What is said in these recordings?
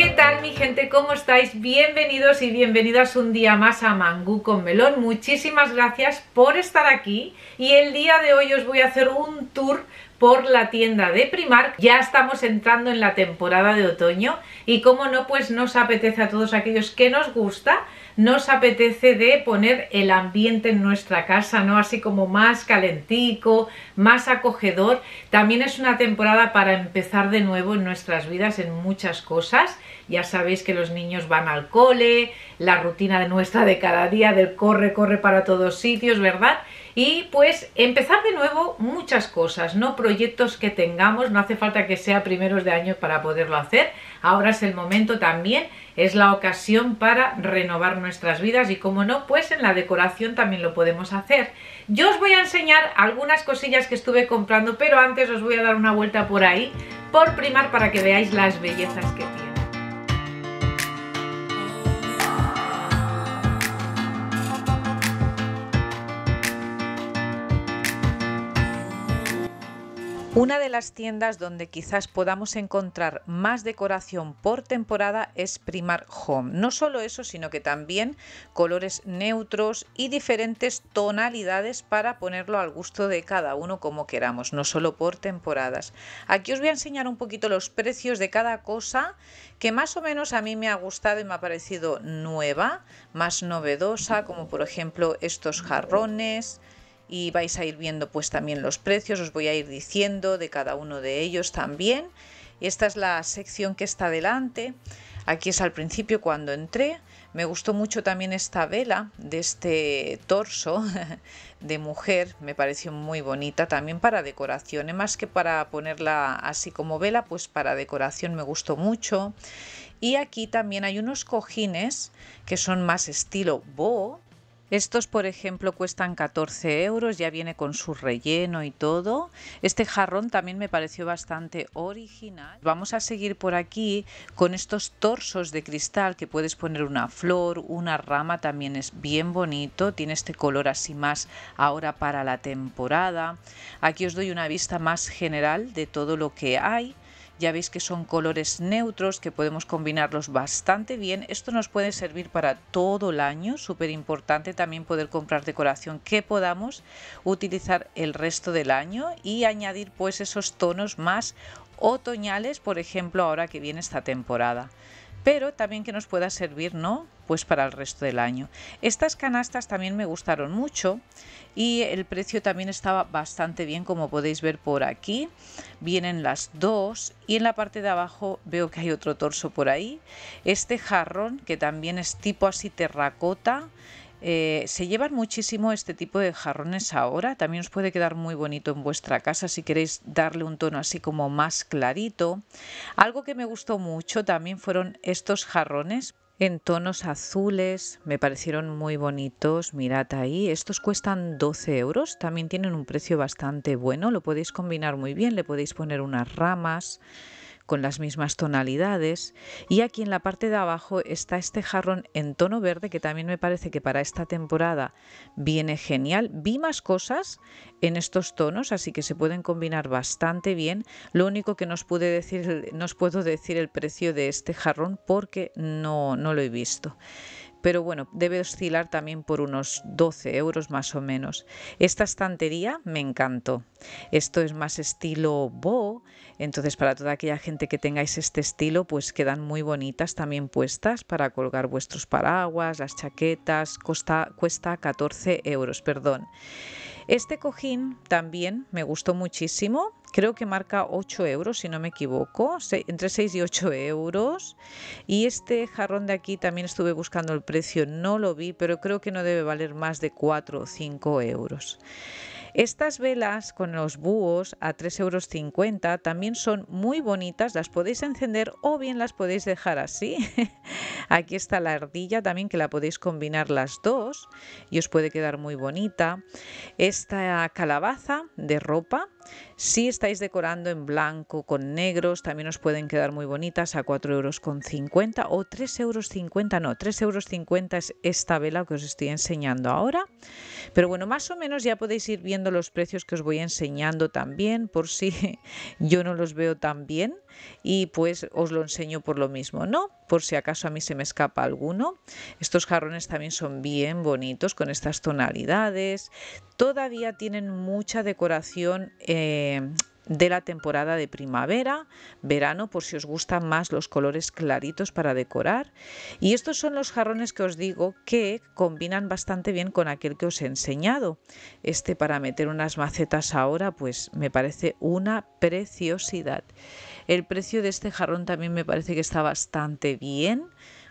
¿Qué tal mi gente? ¿Cómo estáis? Bienvenidos y bienvenidas un día más a Mangú con Melón. Muchísimas gracias por estar aquí y el día de hoy os voy a hacer un tour por la tienda de Primark. Ya estamos entrando en la temporada de otoño y como no, pues nos apetece a todos aquellos que nos gusta nos apetece de poner el ambiente en nuestra casa, ¿no? Así como más calentico, más acogedor. También es una temporada para empezar de nuevo en nuestras vidas en muchas cosas. Ya sabéis que los niños van al cole, la rutina de nuestra de cada día, del corre, corre para todos sitios, ¿verdad? y pues empezar de nuevo muchas cosas, no proyectos que tengamos, no hace falta que sea primeros de año para poderlo hacer, ahora es el momento también, es la ocasión para renovar nuestras vidas y como no, pues en la decoración también lo podemos hacer. Yo os voy a enseñar algunas cosillas que estuve comprando, pero antes os voy a dar una vuelta por ahí, por primar para que veáis las bellezas que tiene. Una de las tiendas donde quizás podamos encontrar más decoración por temporada es Primar Home. No solo eso, sino que también colores neutros y diferentes tonalidades para ponerlo al gusto de cada uno como queramos, no solo por temporadas. Aquí os voy a enseñar un poquito los precios de cada cosa que más o menos a mí me ha gustado y me ha parecido nueva, más novedosa, como por ejemplo estos jarrones, y vais a ir viendo pues también los precios, os voy a ir diciendo de cada uno de ellos también. Esta es la sección que está delante, aquí es al principio cuando entré. Me gustó mucho también esta vela de este torso de mujer, me pareció muy bonita también para decoración, ¿eh? más que para ponerla así como vela, pues para decoración me gustó mucho. Y aquí también hay unos cojines que son más estilo bo, estos, por ejemplo, cuestan 14 euros, ya viene con su relleno y todo. Este jarrón también me pareció bastante original. Vamos a seguir por aquí con estos torsos de cristal que puedes poner una flor, una rama, también es bien bonito. Tiene este color así más ahora para la temporada. Aquí os doy una vista más general de todo lo que hay. Ya veis que son colores neutros que podemos combinarlos bastante bien. Esto nos puede servir para todo el año, súper importante también poder comprar decoración que podamos utilizar el resto del año y añadir pues esos tonos más otoñales, por ejemplo, ahora que viene esta temporada. Pero también que nos pueda servir, ¿no? pues para el resto del año. Estas canastas también me gustaron mucho y el precio también estaba bastante bien como podéis ver por aquí. Vienen las dos y en la parte de abajo veo que hay otro torso por ahí. Este jarrón que también es tipo así terracota. Eh, se llevan muchísimo este tipo de jarrones ahora, también os puede quedar muy bonito en vuestra casa si queréis darle un tono así como más clarito. Algo que me gustó mucho también fueron estos jarrones en tonos azules, me parecieron muy bonitos, mirad ahí, estos cuestan 12 euros, también tienen un precio bastante bueno, lo podéis combinar muy bien, le podéis poner unas ramas, con las mismas tonalidades. Y aquí en la parte de abajo está este jarrón en tono verde que también me parece que para esta temporada viene genial. Vi más cosas en estos tonos, así que se pueden combinar bastante bien. Lo único que nos pude decir, no os puedo decir el precio de este jarrón porque no, no lo he visto pero bueno, debe oscilar también por unos 12 euros más o menos. Esta estantería me encantó. Esto es más estilo bo, entonces para toda aquella gente que tengáis este estilo, pues quedan muy bonitas también puestas para colgar vuestros paraguas, las chaquetas, cuesta 14 euros, perdón. Este cojín también me gustó muchísimo. Creo que marca 8 euros, si no me equivoco, entre 6 y 8 euros. Y este jarrón de aquí también estuve buscando el precio, no lo vi, pero creo que no debe valer más de 4 o 5 euros. Estas velas con los búhos a 3,50 euros también son muy bonitas, las podéis encender o bien las podéis dejar así. Aquí está la ardilla también que la podéis combinar las dos y os puede quedar muy bonita. Esta calabaza de ropa si estáis decorando en blanco con negros, también os pueden quedar muy bonitas a 4,50 euros o 3,50 euros, no, 3,50 euros es esta vela que os estoy enseñando ahora. Pero bueno, más o menos ya podéis ir viendo los precios que os voy enseñando también, por si yo no los veo tan bien y pues os lo enseño por lo mismo, ¿no? Por si acaso a mí se me escapa alguno. Estos jarrones también son bien bonitos con estas tonalidades. Todavía tienen mucha decoración. Eh, de, la temporada de primavera, verano, por si os gustan más los colores claritos para decorar. Y estos son los jarrones que os digo que combinan bastante bien con aquel que os he enseñado. Este para meter unas macetas ahora, pues me parece una preciosidad. El precio de este jarrón también me parece que está bastante bien,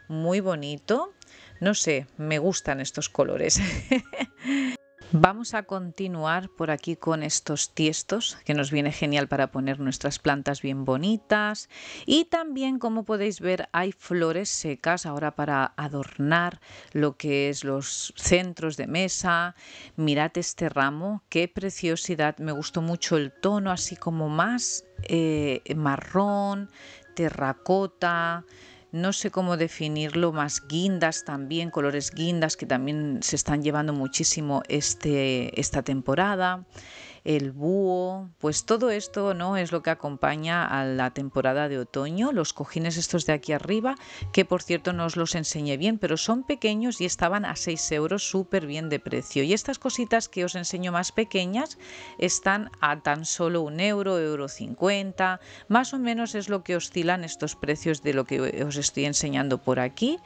muy bonito. No sé, me gustan estos colores. Vamos a continuar por aquí con estos tiestos, que nos viene genial para poner nuestras plantas bien bonitas. Y también, como podéis ver, hay flores secas ahora para adornar lo que es los centros de mesa. Mirad este ramo, qué preciosidad. Me gustó mucho el tono, así como más eh, marrón, terracota no sé cómo definirlo, más guindas también, colores guindas que también se están llevando muchísimo este, esta temporada el búho, pues todo esto no es lo que acompaña a la temporada de otoño, los cojines estos de aquí arriba, que por cierto no os los enseñé bien, pero son pequeños y estaban a 6 euros súper bien de precio. Y estas cositas que os enseño más pequeñas están a tan solo un euro, euro 50, más o menos es lo que oscilan estos precios de lo que os estoy enseñando por aquí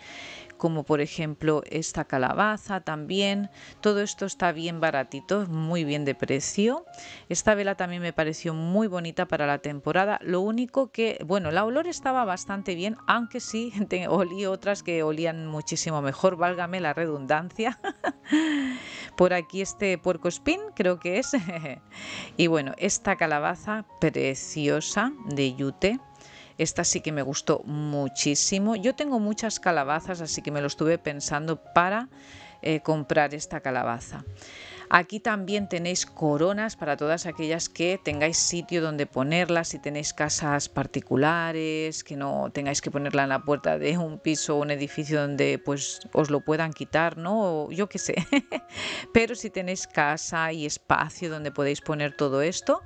como por ejemplo esta calabaza también. Todo esto está bien baratito, muy bien de precio. Esta vela también me pareció muy bonita para la temporada. Lo único que, bueno, la olor estaba bastante bien, aunque sí olí otras que olían muchísimo mejor, válgame la redundancia. por aquí este puerco spin, creo que es. y bueno, esta calabaza preciosa de yute esta sí que me gustó muchísimo. Yo tengo muchas calabazas, así que me lo estuve pensando para eh, comprar esta calabaza. Aquí también tenéis coronas para todas aquellas que tengáis sitio donde ponerlas, si tenéis casas particulares, que no tengáis que ponerla en la puerta de un piso o un edificio donde pues os lo puedan quitar, ¿no? yo qué sé. Pero si tenéis casa y espacio donde podéis poner todo esto,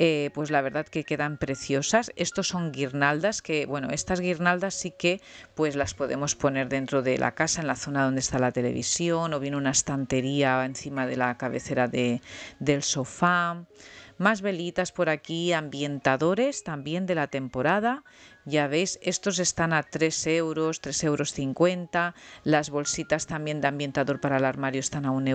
eh, pues la verdad que quedan preciosas. Estos son guirnaldas que, bueno, estas guirnaldas sí que pues las podemos poner dentro de la casa, en la zona donde está la televisión o bien una estantería encima de la cabecera de, del sofá. Más velitas por aquí, ambientadores también de la temporada. Ya veis, estos están a 3 euros, 3,50 euros. Las bolsitas también de ambientador para el armario están a 1,50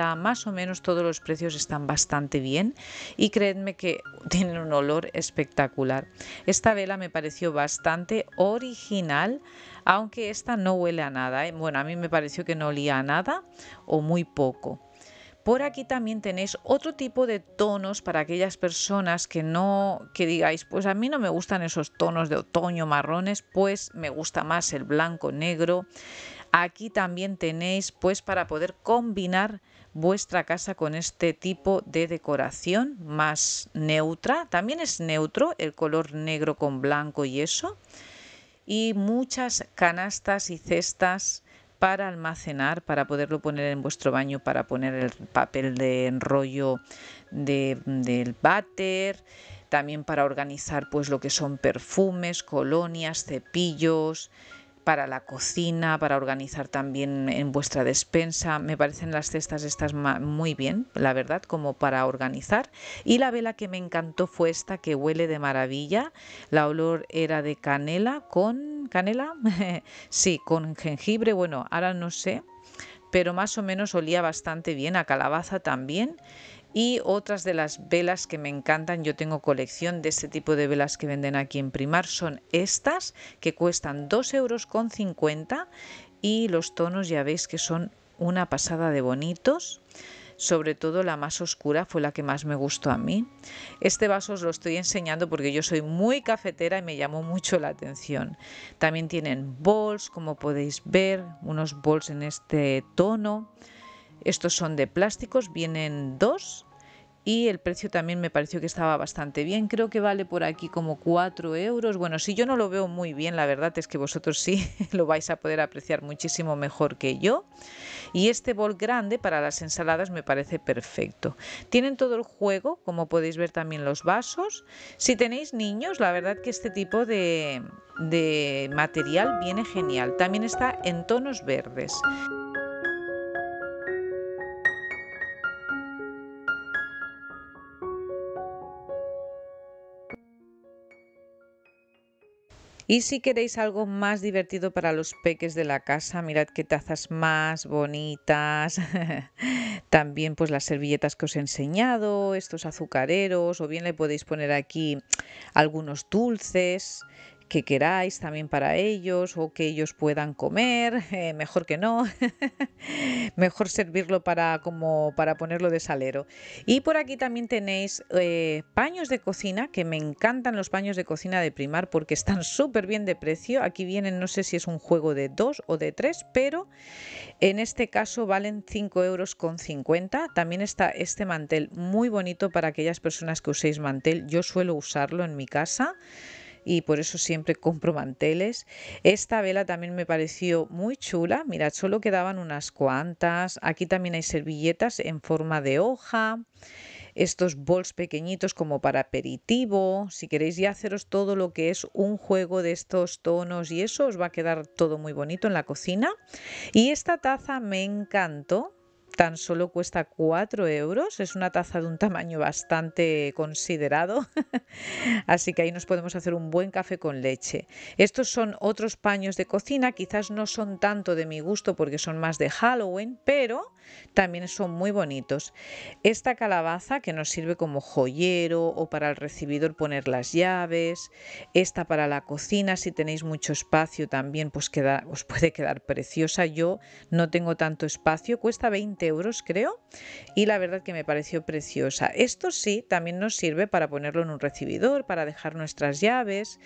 euro. Más o menos todos los precios están bastante bien y creedme que tienen un olor espectacular. Esta vela me pareció bastante original, aunque esta no huele a nada. ¿eh? Bueno, a mí me pareció que no olía a nada o muy poco. Por aquí también tenéis otro tipo de tonos para aquellas personas que no, que digáis, pues a mí no me gustan esos tonos de otoño marrones, pues me gusta más el blanco negro. Aquí también tenéis pues para poder combinar vuestra casa con este tipo de decoración más neutra. También es neutro el color negro con blanco y eso. Y muchas canastas y cestas para almacenar, para poderlo poner en vuestro baño, para poner el papel de enrollo de, del váter, también para organizar pues lo que son perfumes, colonias, cepillos, para la cocina, para organizar también en vuestra despensa. Me parecen las cestas estas muy bien, la verdad, como para organizar. Y la vela que me encantó fue esta que huele de maravilla. La olor era de canela con canela, sí, con jengibre. Bueno, ahora no sé, pero más o menos olía bastante bien a calabaza también y otras de las velas que me encantan, yo tengo colección de este tipo de velas que venden aquí en Primar, son estas que cuestan dos euros con y los tonos ya veis que son una pasada de bonitos sobre todo la más oscura fue la que más me gustó a mí. Este vaso os lo estoy enseñando porque yo soy muy cafetera y me llamó mucho la atención. También tienen bols, como podéis ver, unos bols en este tono. Estos son de plásticos, vienen dos y el precio también me pareció que estaba bastante bien. Creo que vale por aquí como 4 euros. Bueno, si yo no lo veo muy bien, la verdad es que vosotros sí lo vais a poder apreciar muchísimo mejor que yo. Y este bol grande para las ensaladas me parece perfecto. Tienen todo el juego, como podéis ver también los vasos. Si tenéis niños, la verdad que este tipo de, de material viene genial. También está en tonos verdes. Y si queréis algo más divertido para los peques de la casa, mirad qué tazas más bonitas. También pues las servilletas que os he enseñado, estos azucareros, o bien le podéis poner aquí algunos dulces que queráis también para ellos o que ellos puedan comer, eh, mejor que no, mejor servirlo para, como para ponerlo de salero. Y por aquí también tenéis eh, paños de cocina, que me encantan los paños de cocina de Primar porque están súper bien de precio. Aquí vienen, no sé si es un juego de dos o de tres, pero en este caso valen 5,50 euros con También está este mantel muy bonito para aquellas personas que uséis mantel. Yo suelo usarlo en mi casa y por eso siempre compro manteles. Esta vela también me pareció muy chula. Mirad, solo quedaban unas cuantas. Aquí también hay servilletas en forma de hoja estos bols pequeñitos como para aperitivo. Si queréis ya haceros todo lo que es un juego de estos tonos y eso, os va a quedar todo muy bonito en la cocina. Y esta taza me encantó tan solo cuesta 4 euros, es una taza de un tamaño bastante considerado, así que ahí nos podemos hacer un buen café con leche. Estos son otros paños de cocina, quizás no son tanto de mi gusto porque son más de Halloween, pero también son muy bonitos. Esta calabaza que nos sirve como joyero o para el recibidor poner las llaves, esta para la cocina, si tenéis mucho espacio también pues queda, os puede quedar preciosa. Yo no tengo tanto espacio, cuesta 20 euros creo y la verdad que me pareció preciosa. Esto sí, también nos sirve para ponerlo en un recibidor, para dejar nuestras llaves,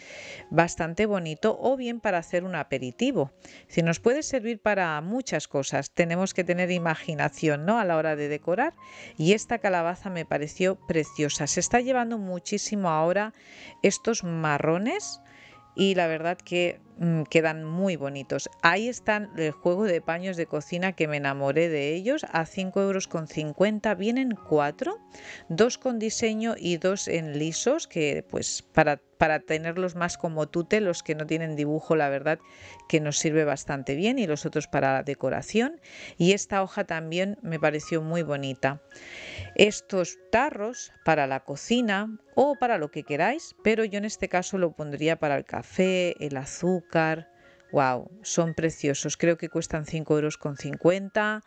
bastante bonito o bien para hacer un aperitivo. Si nos puede servir para muchas cosas, tenemos que tener imaginación ¿no? a la hora de decorar y esta calabaza me pareció preciosa. Se está llevando muchísimo ahora estos marrones y la verdad que Mm, quedan muy bonitos. Ahí están el juego de paños de cocina que me enamoré de ellos a 5,50 euros. Vienen cuatro, dos con diseño y dos en lisos, que pues para, para tenerlos más como tute, los que no tienen dibujo, la verdad que nos sirve bastante bien y los otros para la decoración. Y esta hoja también me pareció muy bonita. Estos tarros para la cocina o para lo que queráis, pero yo en este caso lo pondría para el café, el azúcar, Wow, son preciosos. Creo que cuestan 5,50 euros. Con 50.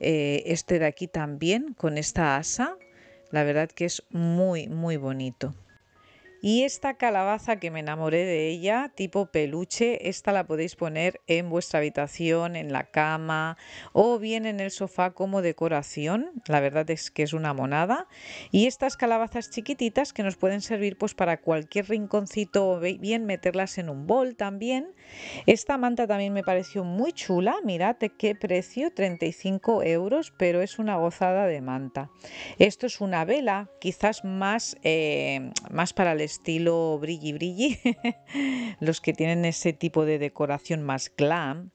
Eh, este de aquí también, con esta asa. La verdad que es muy, muy bonito. Y esta calabaza que me enamoré de ella, tipo peluche, esta la podéis poner en vuestra habitación, en la cama o bien en el sofá como decoración. La verdad es que es una monada. Y estas calabazas chiquititas que nos pueden servir pues para cualquier rinconcito o bien meterlas en un bol también. Esta manta también me pareció muy chula. Mirad qué precio, 35 euros, pero es una gozada de manta. Esto es una vela, quizás más, eh, más para el estilo brilli brilli, los que tienen ese tipo de decoración más glam.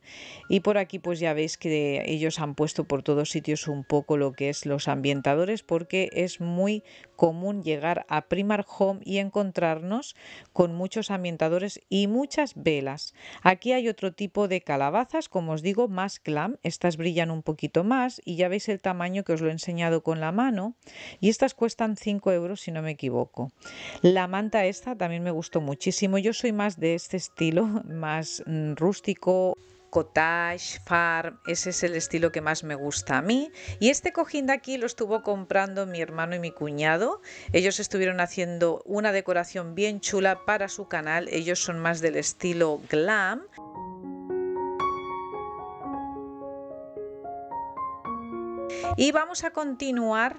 Y por aquí pues ya veis que ellos han puesto por todos sitios un poco lo que es los ambientadores porque es muy común llegar a Primar Home y encontrarnos con muchos ambientadores y muchas velas. Aquí hay otro tipo de calabazas, como os digo, más glam. Estas brillan un poquito más y ya veis el tamaño que os lo he enseñado con la mano. Y estas cuestan 5 euros si no me equivoco. La manta esta también me gustó muchísimo. Yo soy más de este estilo, más mm, rústico cottage, farm, ese es el estilo que más me gusta a mí. Y este cojín de aquí lo estuvo comprando mi hermano y mi cuñado. Ellos estuvieron haciendo una decoración bien chula para su canal. Ellos son más del estilo glam. Y vamos a continuar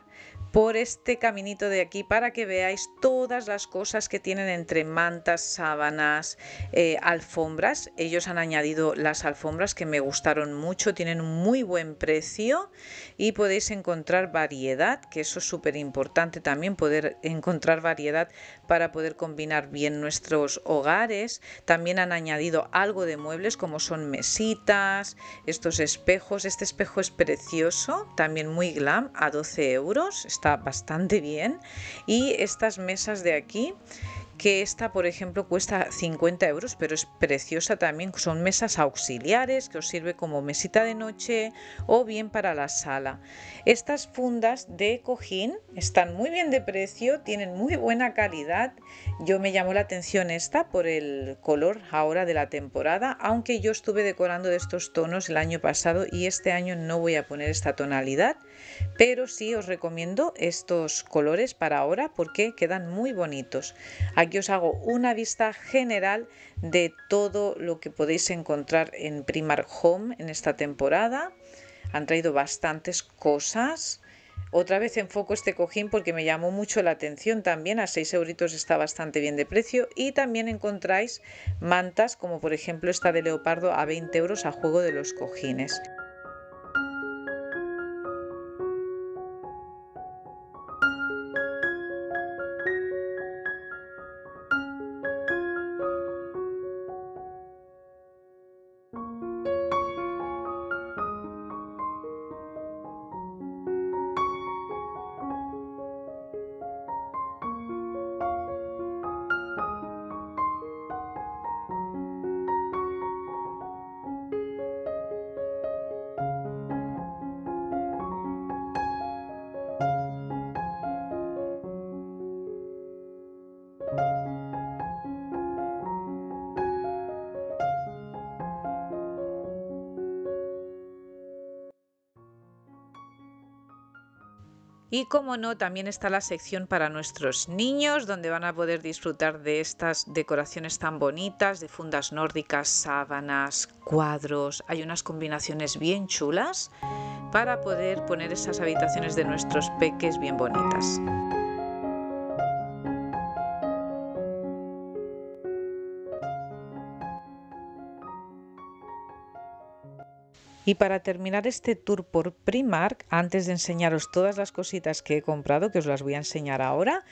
por este caminito de aquí para que veáis todas las cosas que tienen entre mantas, sábanas, eh, alfombras. Ellos han añadido las alfombras que me gustaron mucho, tienen un muy buen precio y podéis encontrar variedad, que eso es súper importante también, poder encontrar variedad para poder combinar bien nuestros hogares. También han añadido algo de muebles como son mesitas, estos espejos. Este espejo es precioso, también muy glam, a 12 euros, está bastante bien. Y estas mesas de aquí que esta, por ejemplo, cuesta 50 euros, pero es preciosa también. Son mesas auxiliares que os sirve como mesita de noche o bien para la sala. Estas fundas de cojín están muy bien de precio, tienen muy buena calidad. Yo me llamó la atención esta por el color ahora de la temporada, aunque yo estuve decorando de estos tonos el año pasado y este año no voy a poner esta tonalidad pero sí os recomiendo estos colores para ahora porque quedan muy bonitos. Aquí os hago una vista general de todo lo que podéis encontrar en Primark Home en esta temporada. Han traído bastantes cosas. Otra vez enfoco este cojín porque me llamó mucho la atención también, a 6 euritos está bastante bien de precio y también encontráis mantas como por ejemplo esta de leopardo a 20 euros a juego de los cojines. Y como no, también está la sección para nuestros niños, donde van a poder disfrutar de estas decoraciones tan bonitas, de fundas nórdicas, sábanas, cuadros. Hay unas combinaciones bien chulas para poder poner esas habitaciones de nuestros peques bien bonitas. Y para terminar este tour por Primark, antes de enseñaros todas las cositas que he comprado, que os las voy a enseñar ahora,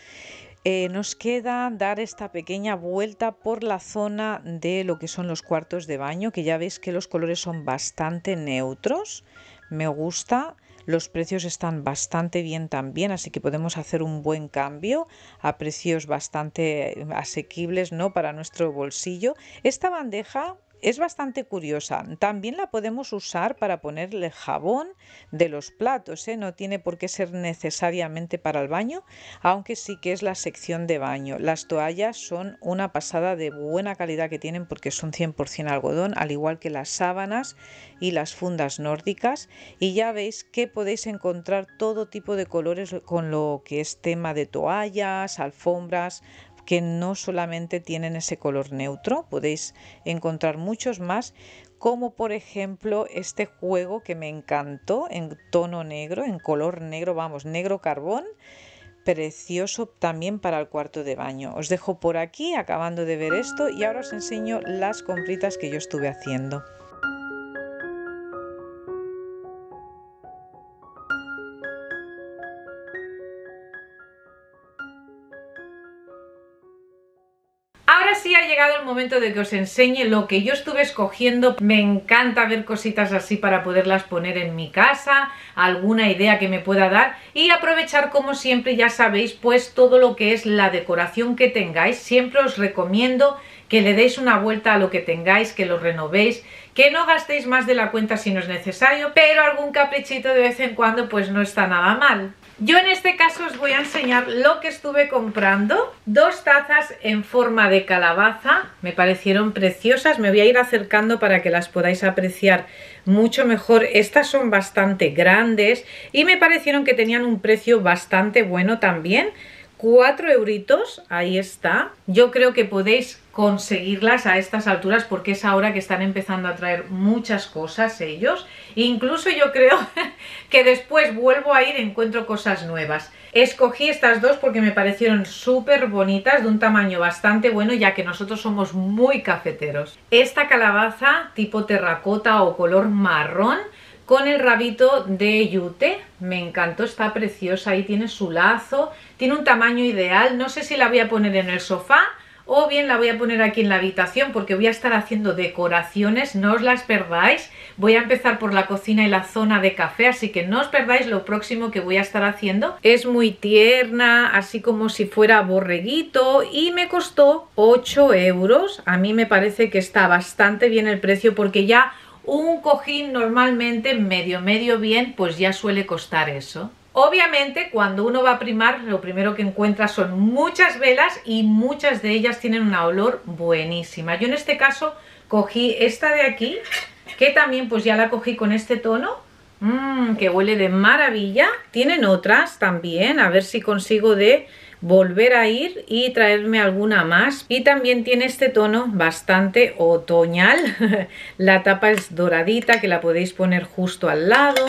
eh, nos queda dar esta pequeña vuelta por la zona de lo que son los cuartos de baño, que ya veis que los colores son bastante neutros, me gusta, los precios están bastante bien también, así que podemos hacer un buen cambio a precios bastante asequibles ¿no? para nuestro bolsillo. Esta bandeja es bastante curiosa. También la podemos usar para ponerle jabón de los platos, ¿eh? no tiene por qué ser necesariamente para el baño, aunque sí que es la sección de baño. Las toallas son una pasada de buena calidad que tienen porque son 100% algodón, al igual que las sábanas y las fundas nórdicas. Y ya veis que podéis encontrar todo tipo de colores con lo que es tema de toallas, alfombras, que no solamente tienen ese color neutro, podéis encontrar muchos más, como por ejemplo este juego que me encantó en tono negro, en color negro, vamos, negro carbón, precioso también para el cuarto de baño. Os dejo por aquí acabando de ver esto y ahora os enseño las compritas que yo estuve haciendo. momento de que os enseñe lo que yo estuve escogiendo. Me encanta ver cositas así para poderlas poner en mi casa, alguna idea que me pueda dar y aprovechar como siempre, ya sabéis, pues todo lo que es la decoración que tengáis. Siempre os recomiendo que le deis una vuelta a lo que tengáis, que lo renovéis, que no gastéis más de la cuenta si no es necesario, pero algún caprichito de vez en cuando pues no está nada mal. Yo en este caso os voy a enseñar lo que estuve comprando. Dos tazas en forma de calabaza, me parecieron preciosas, me voy a ir acercando para que las podáis apreciar mucho mejor. Estas son bastante grandes y me parecieron que tenían un precio bastante bueno también. 4 euritos, ahí está. Yo creo que podéis conseguirlas a estas alturas porque es ahora que están empezando a traer muchas cosas ellos. Incluso yo creo que después vuelvo a ir y encuentro cosas nuevas. Escogí estas dos porque me parecieron súper bonitas, de un tamaño bastante bueno ya que nosotros somos muy cafeteros. Esta calabaza tipo terracota o color marrón con el rabito de yute. Me encantó, está preciosa, y tiene su lazo, tiene un tamaño ideal. No sé si la voy a poner en el sofá o bien la voy a poner aquí en la habitación porque voy a estar haciendo decoraciones, no os las perdáis. Voy a empezar por la cocina y la zona de café, así que no os perdáis lo próximo que voy a estar haciendo. Es muy tierna, así como si fuera borreguito y me costó 8 euros. A mí me parece que está bastante bien el precio porque ya un cojín normalmente medio medio bien pues ya suele costar eso. Obviamente cuando uno va a primar lo primero que encuentra son muchas velas y muchas de ellas tienen un olor buenísima. Yo en este caso cogí esta de aquí que también pues ya la cogí con este tono mm, que huele de maravilla. Tienen otras también, a ver si consigo de volver a ir y traerme alguna más. Y también tiene este tono bastante otoñal. la tapa es doradita que la podéis poner justo al lado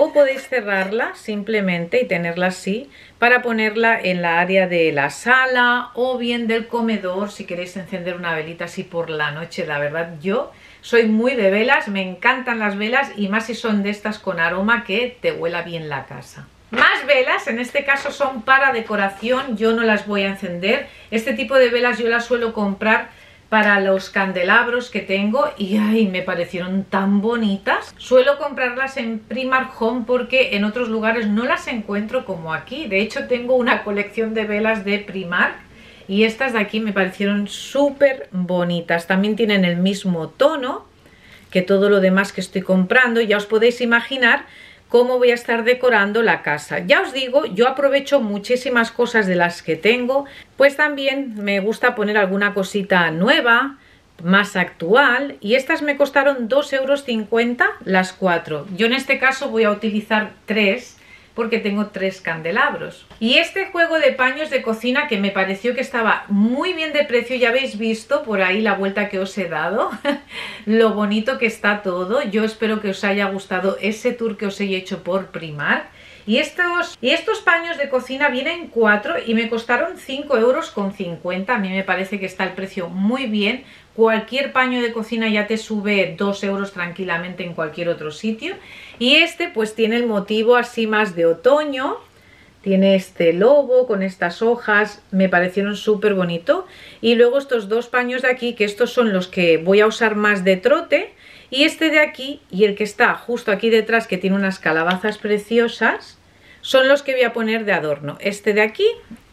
o podéis cerrarla simplemente y tenerla así para ponerla en la área de la sala o bien del comedor si queréis encender una velita así por la noche. La verdad yo soy muy de velas, me encantan las velas y más si son de estas con aroma que te huela bien la casa. Más velas, en este caso son para decoración, yo no las voy a encender. Este tipo de velas yo las suelo comprar para los candelabros que tengo y ay, me parecieron tan bonitas. Suelo comprarlas en Primark Home porque en otros lugares no las encuentro como aquí. De hecho tengo una colección de velas de Primark y estas de aquí me parecieron súper bonitas. También tienen el mismo tono que todo lo demás que estoy comprando. Ya os podéis imaginar cómo voy a estar decorando la casa. Ya os digo, yo aprovecho muchísimas cosas de las que tengo, pues también me gusta poner alguna cosita nueva, más actual, y estas me costaron 2,50 euros las cuatro. Yo en este caso voy a utilizar tres porque tengo tres candelabros. Y este juego de paños de cocina que me pareció que estaba muy bien de precio, ya habéis visto por ahí la vuelta que os he dado, lo bonito que está todo. Yo espero que os haya gustado ese tour que os he hecho por primar. Y estos, y estos paños de cocina vienen cuatro y me costaron 5,50 euros. A mí me parece que está el precio muy bien Cualquier paño de cocina ya te sube 2 euros tranquilamente en cualquier otro sitio. Y este pues tiene el motivo así más de otoño. Tiene este lobo con estas hojas, me parecieron súper bonito. Y luego estos dos paños de aquí, que estos son los que voy a usar más de trote. Y este de aquí y el que está justo aquí detrás, que tiene unas calabazas preciosas, son los que voy a poner de adorno. Este de aquí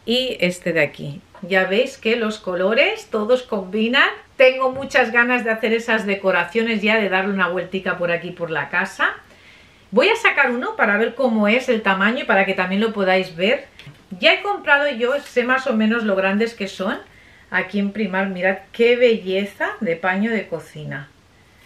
y este de aquí. Ya veis que los colores todos combinan. Tengo muchas ganas de hacer esas decoraciones ya, de darle una vueltica por aquí por la casa. Voy a sacar uno para ver cómo es el tamaño y para que también lo podáis ver. Ya he comprado yo, sé más o menos lo grandes que son. Aquí en Primar, mirad qué belleza de paño de cocina.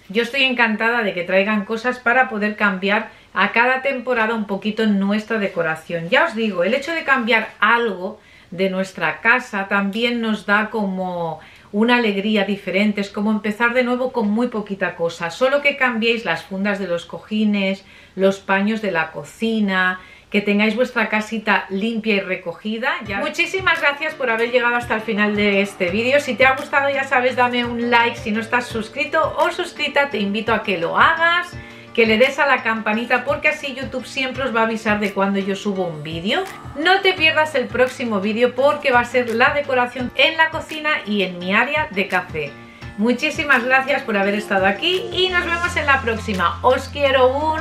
Yo estoy encantada de que traigan cosas para poder cambiar a cada temporada un poquito nuestra decoración. Ya os digo, el hecho de cambiar algo de nuestra casa, también nos da como una alegría diferente, es como empezar de nuevo con muy poquita cosa, solo que cambiéis las fundas de los cojines, los paños de la cocina, que tengáis vuestra casita limpia y recogida. Ya. Muchísimas gracias por haber llegado hasta el final de este vídeo. Si te ha gustado ya sabes dame un like, si no estás suscrito o suscrita te invito a que lo hagas que le des a la campanita porque así YouTube siempre os va a avisar de cuando yo subo un vídeo. No te pierdas el próximo vídeo porque va a ser la decoración en la cocina y en mi área de café. Muchísimas gracias por haber estado aquí y nos vemos en la próxima. Os quiero un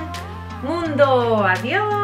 mundo. Adiós.